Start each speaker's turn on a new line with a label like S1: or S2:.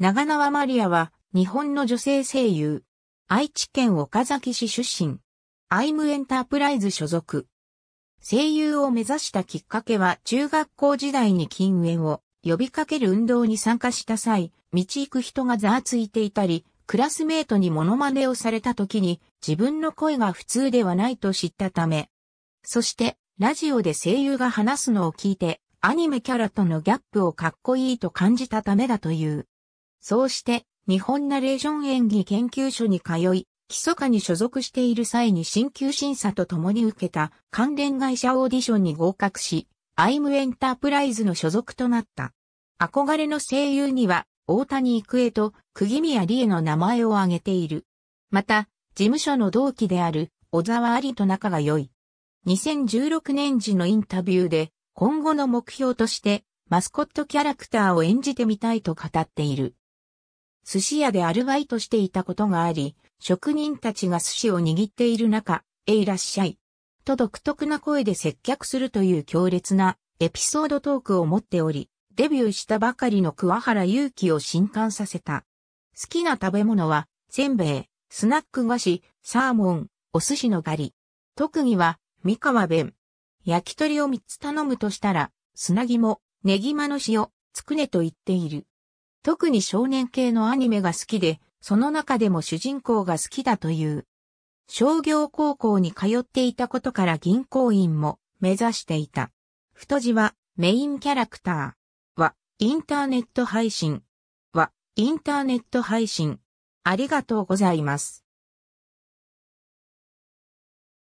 S1: 長縄マリアは日本の女性声優。愛知県岡崎市出身。アイムエンタープライズ所属。声優を目指したきっかけは中学校時代に禁煙を呼びかける運動に参加した際、道行く人がざわついていたり、クラスメートにモノマネをされた時に自分の声が普通ではないと知ったため。そして、ラジオで声優が話すのを聞いて、アニメキャラとのギャップをかっこいいと感じたためだという。そうして、日本ナレーション演技研究所に通い、密かに所属している際に新級審査と共に受けた関連会社オーディションに合格し、アイムエンタープライズの所属となった。憧れの声優には、大谷育恵と釘宮理恵の名前を挙げている。また、事務所の同期である小沢有と仲が良い。2016年時のインタビューで、今後の目標として、マスコットキャラクターを演じてみたいと語っている。寿司屋でアルバイトしていたことがあり、職人たちが寿司を握っている中、えいらっしゃい。と独特な声で接客するという強烈なエピソードトークを持っており、デビューしたばかりの桑原祐希を震撼させた。好きな食べ物は、せんべい、スナック菓子、サーモン、お寿司のガリ。特技は、三河弁。焼き鳥を三つ頼むとしたら、砂肝、ネギマの塩、つくねと言っている。特に少年系のアニメが好きで、その中でも主人公が好きだという。商業高校に通っていたことから銀行員も目指していた。太字はメインキャラクターはインターネット配信はインターネット配信ありがとうございます。